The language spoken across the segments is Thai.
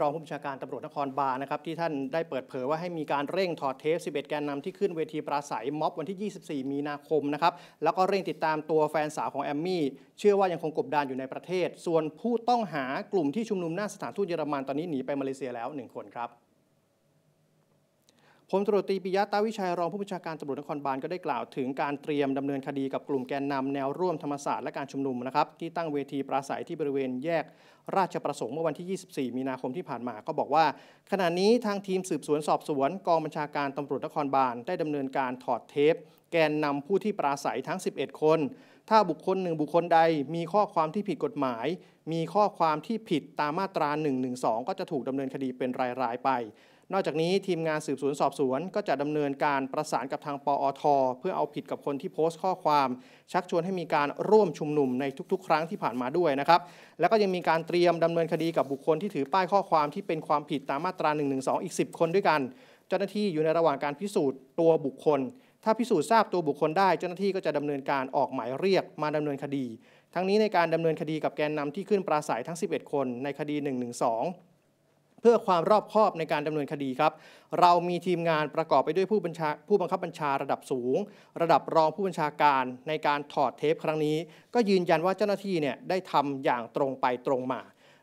รองผู้บัญชาการตำรวจนครบาลนะครับที่ท่านได้เปิดเผยว่าให้มีการเร่ง ถอดเทป 11 แกนนำที่ขึ้นเวทีปราศัยม็อบวันที่ 24 มีนาคมนะครับแล้วก็เร่งติดตามตัวแฟนสาวของแอมมี่ เชื่อว่ายังคงกบดานอยู่ในประเทศ ส่วนผู้ต้องหากลุ่มที่ชุมนุมหน้าสถานทูตเยอรมันตอนนี้ หนีไปมาเลเซียแล้ว 1 คนครับพลตรวจตีปิยะตาวิชัยรองผู้บัญชาการตำรวจนครบาลก็ได้กล่าวถึงการเตรียมดำเนินคดีกับกลุ่มแกนนำแนวร่วมธรรมศาสตร์และการชุมนุมนะครับ ที่ตั้งเวทีปราศัยที่บริเวณแยกราชประสงค์เมื่อวันที่ 24 มีนาคมที่ผ่านมาก็บอกว่า ขณะนี้ทางทีมสืบสวนสอบสวนกองบัญชาการตำรวจนครบาลได้ดำเนินการถอดเทปแกนนำผู้ที่ปราศัยทั้ง 11 คน ถ้าบุคคลหนึ่งบุคคลใด มีข้อความที่ผิดกฎหมาย มีข้อความที่ผิดตามมาตรา1นึก็จะถูกดำเนินคดีเป็นราย ๆ ไป นอกจากนี้ทีมงานสืบสวนสอบสวน ก็จะดำเนินการประสานกับทางปอท เพื่อเอาผิดกับคนที่โพสต์ข้อความ ชักชวนให้มีการร่วมชุมนุมในทุกๆ ครั้งที่ผ่านมาด้วยนะครับ แล้วก็ยังมีการเตรียมดำเนินคดีกับบุคคลที่ถือป้ายข้อความที่เป็นความผิดตามมาตรา1นึอีก10คนด้วยกัน เจ้าหน้าที่อยู่ในระหว่างการพิสูจน์ตัวบุคคลถ้าพิสูจน์ทราบตัวบุคคลได้เจ้าหน้าที่ก็จะดำเนินการออกหมายเรียกมาดำเนินคดี ทั้งนี้ในการดำเนินคดีกับแกนนำที่ขึ้นปราศัยทั้ง 11 คนในคดี1นึเพื่อความรอบคอบในการดำเนินคดีครับ เรามีทีมงานประกอบไปด้วยผู้บัญชาผู้บังคับบัญชาระดับสูง ระดับรองผู้บัญชาการในการถอดเทปครั้งนี้ ก็ยืนยันว่าเจ้าหน้าที่เนี่ยได้ทำอย่างตรงไปตรงมา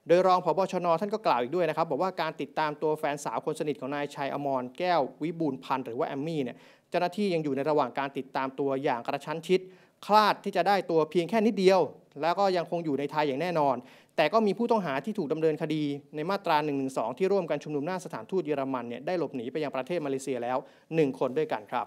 โดยรองผบชนท่านก็กล่าวอีกด้วยนะครับ บอกว่าการติดตามตัวแฟนสาวคนสนิทของนายชัยอมรแก้ววิบูลพันธ์หรือว่าแอมมี่เนี่ยเจ้าหน้าที่ยังอยู่ในระหว่างการติดตามตัวอย่างกระชั้นชิดคลาดที่จะได้ตัวเพียงแค่นิดเดียว แล้วก็ยังคงอยู่ในไทยอย่างแน่นอน แต่ก็มีผู้ต้องหาที่ถูกดำเนินคดี ในมาตรา1นึที่ร่วมกันชุมนุมหน้าสถานทูตเยอรมันเนี่ยได้หลบหนีไปยังประเทศมาเลเซียแล้ว 1 คนด้วยกันครับ